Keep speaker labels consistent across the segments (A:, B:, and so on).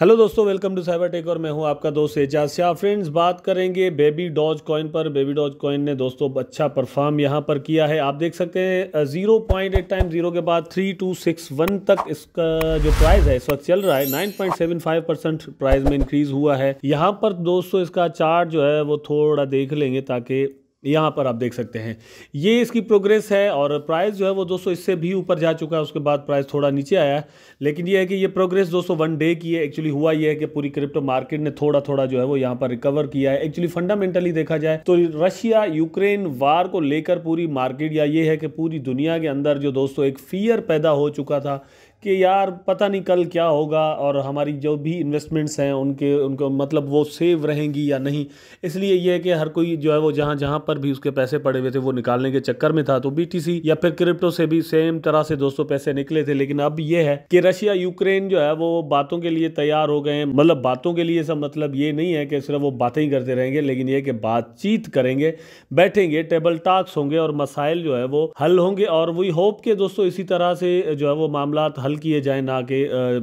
A: hello दोस्तों welcome to cyber tech और मैं हूं आपका दोस्त एजाज शाह फ्रेंड्स बात करेंगे बेबी डॉज कॉइन पर बेबी डॉज कॉइन ने दोस्तों अच्छा परफॉर्म यहां पर किया है आप देख सकते हैं zero point eight time zero के बाद थ्री टू सिक्स वन तक इसका जो प्राइस है इस वक्त चल रहा है nine point seven five percent price में इंक्रीज हुआ है यहाँ पर दोस्तों इसका चार्ट जो है वो थोड़ा देख लेंगे ताकि यहाँ पर आप देख सकते हैं ये इसकी प्रोग्रेस है और प्राइस जो है वो दोस्तों इससे भी ऊपर जा चुका है उसके बाद प्राइस थोड़ा नीचे आया है लेकिन ये है कि ये प्रोग्रेस दोस्तों वन डे की है एक्चुअली हुआ ये है कि पूरी क्रिप्टो मार्केट ने थोड़ा थोड़ा जो है वो यहाँ पर रिकवर किया है एक्चुअली फंडामेंटली देखा जाए तो रशिया यूक्रेन वार को लेकर पूरी मार्केट या ये है कि पूरी दुनिया के अंदर जो दोस्तों एक फियर पैदा हो चुका था कि यार पता नहीं कल क्या होगा और हमारी जो भी इन्वेस्टमेंट्स हैं उनके उनको मतलब वो सेव रहेंगी या नहीं इसलिए यह है कि हर कोई जो है वो जहाँ जहाँ पर भी उसके पैसे पड़े हुए थे वो निकालने के चक्कर में था तो बी या फिर क्रिप्टो से भी सेम तरह से दोस्तों पैसे निकले थे लेकिन अब यह है कि रशिया यूक्रेन जो है वो बातों के लिए तैयार हो गए हैं मतलब बातों के लिए सब मतलब ये नहीं है कि सिर्फ वो बातें ही करते रहेंगे लेकिन ये कि बातचीत करेंगे बैठेंगे टेबल टाक्स होंगे और मसाइल जो है वो हल होंगे और वही होप के दोस्तों इसी तरह से जो है वो मामला हल हल किए जाए ना कि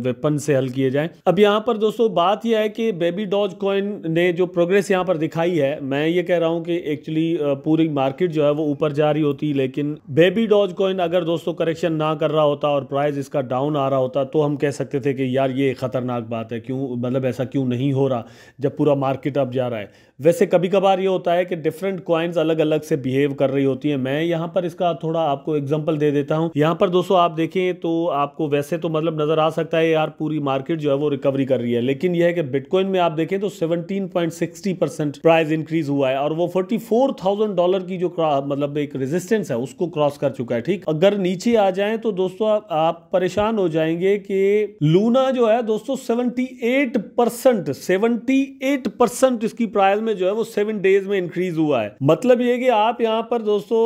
A: वेपन से हल किए जाए अब यहाँ पर दोस्तों बात यह है कि बेबी डॉज कॉइन ने जो प्रोग्रेस यहाँ पर दिखाई है मैं ये कह रहा हूँ कि एक्चुअली पूरी मार्केट जो है वो ऊपर जा रही होती लेकिन बेबी डॉज कॉइन अगर दोस्तों करेक्शन ना कर रहा होता और प्राइस इसका डाउन आ रहा होता तो हम कह सकते थे कि यार ये ख़तरनाक बात है क्यों मतलब ऐसा क्यों नहीं हो रहा जब पूरा मार्केट अब जा रहा है वैसे कभी कभार ये होता है कि डिफरेंट क्वाइंस अलग अलग से बिहेव कर रही होती है मैं यहाँ पर इसका थोड़ा आपको एग्जाम्पल दे देता हूँ यहाँ पर दोस्तों आप देखें तो आपको वैसे तो मतलब नज़र आ सकता है यार पूरी मार्केट जो है वो रिकवरी कर रही है लेकिन यह है कि बिटकॉइन में आप देखें तो 17.60 परसेंट प्राइस इंक्रीज हुआ है और वो 44,000 डॉलर की जो मतलब एक रेजिस्टेंस है उसको क्रॉस कर चुका है ठीक अगर नीचे आ जाए तो दोस्तों आप, आप परेशान हो जाएंगे कि लूना जो है दोस्तों सेवेंटी एट परसेंट इसकी प्राइस में जो है वो सेवन डेज में इंक्रीज हुआ है मतलब ये कि आप यहाँ पर दोस्तों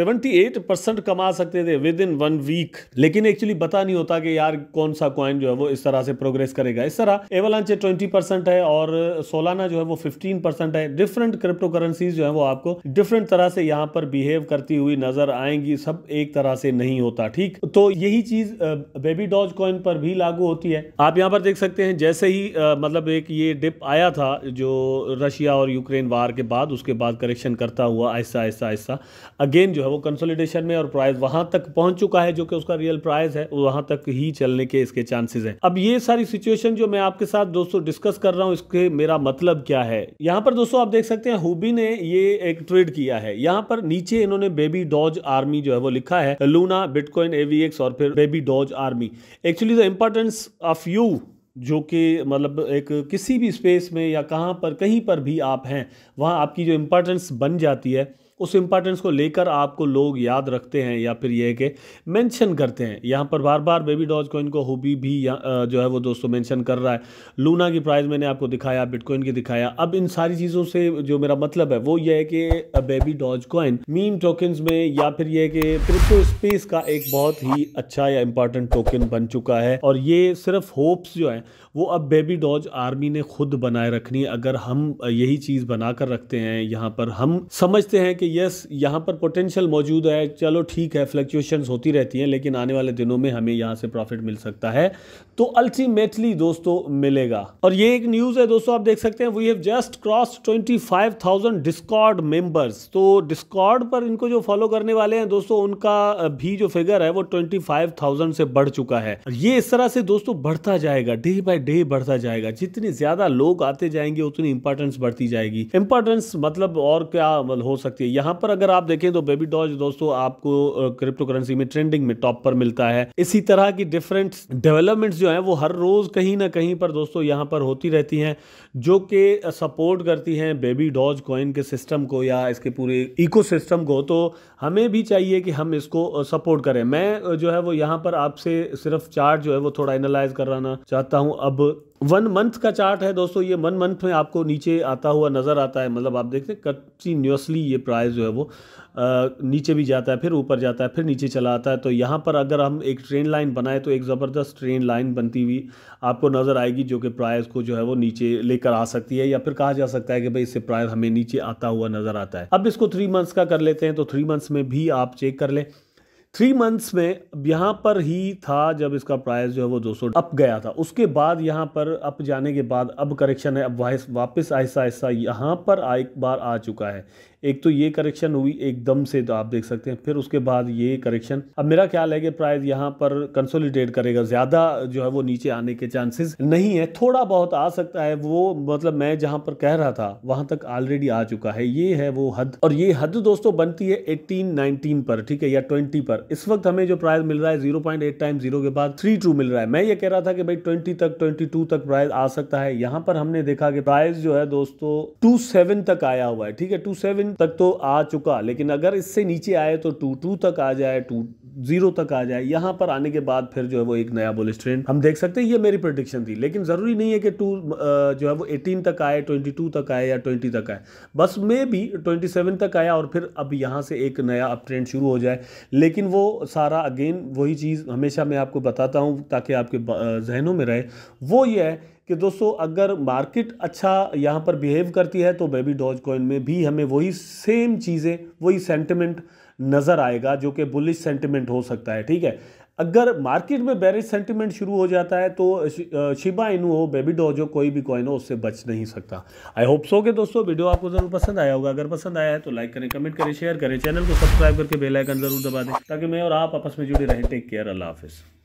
A: सेवेंटी कमा सकते थे विद इन वन वीक लेकिन एक्चुअली पता नहीं होता कि यार कौन सा कॉइन जो है वो इस तरह से प्रोग्रेस करेगा इस तरह एवलांचे ट्वेंटी परसेंट है और सोलाना जो है वो फिफ्टीन परसेंट है डिफरेंट क्रिप्टो करेंसीज जो है वो आपको डिफरेंट तरह से यहाँ पर बिहेव करती हुई नजर आएंगी सब एक तरह से नहीं होता ठीक तो यही चीज बेबी डॉज कॉइन पर भी लागू होती है आप यहाँ पर देख सकते हैं जैसे ही मतलब एक ये डिप आया था जो रशिया और यूक्रेन वार के बाद उसके बाद करेक्शन करता हुआ ऐसा ऐसा ऐसा अगेन जो है वो कंसोलिडेशन में और प्राइस वहां तक पहुंच चुका है जो कि उसका रियल प्राइस है वहां तक ही चलने के इसके चांसेस हैं अब ये सारी सिचुएशन जो मैं आपके साथ दोस्तों डिस्कस कर रहा हूँ इसके मेरा मतलब क्या है यहाँ पर दोस्तों आप देख सकते हैं हुबी ने ये एक ट्रेड किया है यहाँ पर नीचे इन्होंने बेबी डॉज आर्मी जो है वो लिखा है लूना बिटकॉइन एवीएक्स और फिर baby doge army actually the importance of you जो कि मतलब एक किसी भी स्पेस में या कहाँ पर कहीं पर भी आप हैं वहाँ आपकी जो इम्पोर्टेंस बन जाती है उस इम्पॉर्टेंस को लेकर आपको लोग याद रखते हैं या फिर यह कि मेंशन करते हैं यहाँ पर बार बार बेबी डॉज कॉइन को हुबी भी जो है वो दोस्तों मेंशन कर रहा है लूना की प्राइस मैंने आपको दिखाया बिटकॉइन की दिखाया अब इन सारी चीज़ों से जो मेरा मतलब है वो ये है कि baby doge coin meme token में या फिर यह कि क्रिप्टो स्पेस का एक बहुत ही अच्छा या इंपॉर्टेंट टोकन बन चुका है और ये सिर्फ होप्स जो है वो अब बेबी डॉज आर्मी ने खुद बनाए रखनी है अगर हम यही चीज़ बना कर रखते हैं यहाँ पर हम समझते हैं कि यस यहाँ पर पोटेंशियल मौजूद है चलो ठीक है फ्लक्चुएशन होती रहती हैं लेकिन आने वाले दिनों में हमें यहाँ से प्रॉफिट मिल सकता है तो अल्टीमेटली दोस्तों मिलेगा और ये एक न्यूज़ है दोस्तों आप देख सकते हैं we have just cross twenty five thousand Discord members तो डिस्कॉर्ड पर इनको जो फॉलो करने वाले हैं दोस्तों उनका भी जो फिगर है वो ट्वेंटी फाइव थाउजेंड से बढ़ चुका है ये इस तरह से दोस्तों बढ़ता जाएगा डे बाई डे बढ़ता जाएगा जितने ज़्यादा लोग आते जाएंगे उतनी इंपॉर्टेंस बढ़ती जाएगी इंपॉर्टेंस मतलब और क्या हो सकती है यहाँ पर अगर आप देखें तो बेबी डॉज दोस्तों आपको क्रिप्टो करेंसी में ट्रेंडिंग में टॉप पर मिलता है इसी तरह की डिफरेंट डेवलपमेंट जो है वो हर रोज़ कहीं ना कहीं पर दोस्तों यहाँ पर होती रहती हैं जो कि सपोर्ट करती हैं बेबी डॉज कॉइन के सिस्टम को या इसके पूरे इको को तो हमें भी चाहिए कि हम इसको सपोर्ट करें मैं जो है वो यहाँ पर आपसे सिर्फ चार्ट जो है वो थोड़ा एनालाइज कराना चाहता हूँ अब अब वन मंथ का चार्ट है दोस्तों ये वन मंथ में आपको नीचे आता हुआ नज़र आता है मतलब आप देखते हैं कंटिन्यूसली ये प्राइस जो है वो नीचे भी जाता है फिर ऊपर जाता है फिर नीचे चला आता है तो यहाँ पर अगर हम एक ट्रेन लाइन बनाए तो एक ज़बरदस्त ट्रेन लाइन बनती हुई आपको नज़र आएगी जो कि प्राइस को जो है वो नीचे लेकर आ सकती है या फिर कहा जा सकता है कि भाई इससे प्राइस हमें नीचे आता हुआ नज़र आता है अब इसको थ्री मंथ्स का कर लेते हैं तो थ्री मंथ्स में भी आप चेक कर लें थ्री मंथ्स में यहाँ पर ही था जब इसका प्राइस जो है वो 200 अप गया था उसके बाद यहाँ पर अप जाने के बाद अब करेक्शन है अब वापस आहिस्ता आहिस्ता यहाँ पर एक बार आ चुका है एक तो ये करेक्शन हुई एकदम से तो आप देख सकते हैं फिर उसके बाद ये करेक्शन अब मेरा ख्याल है कि प्राइस यहाँ पर कंसोलिडेट करेगा ज़्यादा जो है वो नीचे आने के चांसेस नहीं है थोड़ा बहुत आ सकता है वो मतलब मैं जहां पर कह रहा था वहां तक ऑलरेडी आ चुका है ये है वो हद और ये हद दोस्तों बनती है एटीन नाइनटीन पर ठीक है या ट्वेंटी पर इस वक्त हमें जो प्राइस मिल रहा है जीरो टाइम जीरो के बाद थ्री मिल रहा है मैं ये कह रहा था कि भाई ट्वेंटी तक ट्वेंटी तक प्राइस आ सकता है यहाँ पर हमने देखा कि प्राइस जो है दोस्तों टू तक आया हुआ है ठीक है टू तक तो आ चुका लेकिन अगर इससे नीचे आए तो टू टू तक आ जाए टू जीरो तक आ जाए यहाँ पर आने के बाद फिर जो है वो एक नया बुलिस ट्रेंड हम देख सकते हैं ये मेरी प्रोडिक्शन थी लेकिन ज़रूरी नहीं है कि टू जो है वो एटीन तक आए ट्वेंटी टू तक आए या ट्वेंटी तक आए बस मे भी ट्वेंटी सेवन तक आया और फिर अब यहाँ से एक नया अप ट्रेंड शुरू हो जाए लेकिन वो सारा अगेन वही चीज़ हमेशा मैं आपको बताता हूँ ताकि आपके जहनों में रहे वो ये है कि दोस्तों अगर मार्केट अच्छा यहाँ पर बिहेव करती है तो बेबी डॉज कॉइन में भी हमें वही सेम चीज़ें वही सेंटिमेंट नज़र आएगा जो कि बुलिश सेंटिमेंट हो सकता है ठीक है अगर मार्केट में बैरिज सेंटिमेंट शुरू हो जाता है तो शिबा इनू हो बेबी डॉज हो कोई भी कॉइन हो उससे बच नहीं सकता आई होप सो के दोस्तों वीडियो आपको जरूर पसंद आया होगा अगर पसंद आया है तो लाइक करें कमेंट करें शेयर करें चैनल को सब्सक्राइब करके बेल आइकन जरूर दबा दें ताकि मैं और आप आपस में जुड़े रहें टेक केयर अल्लाह हाफिज़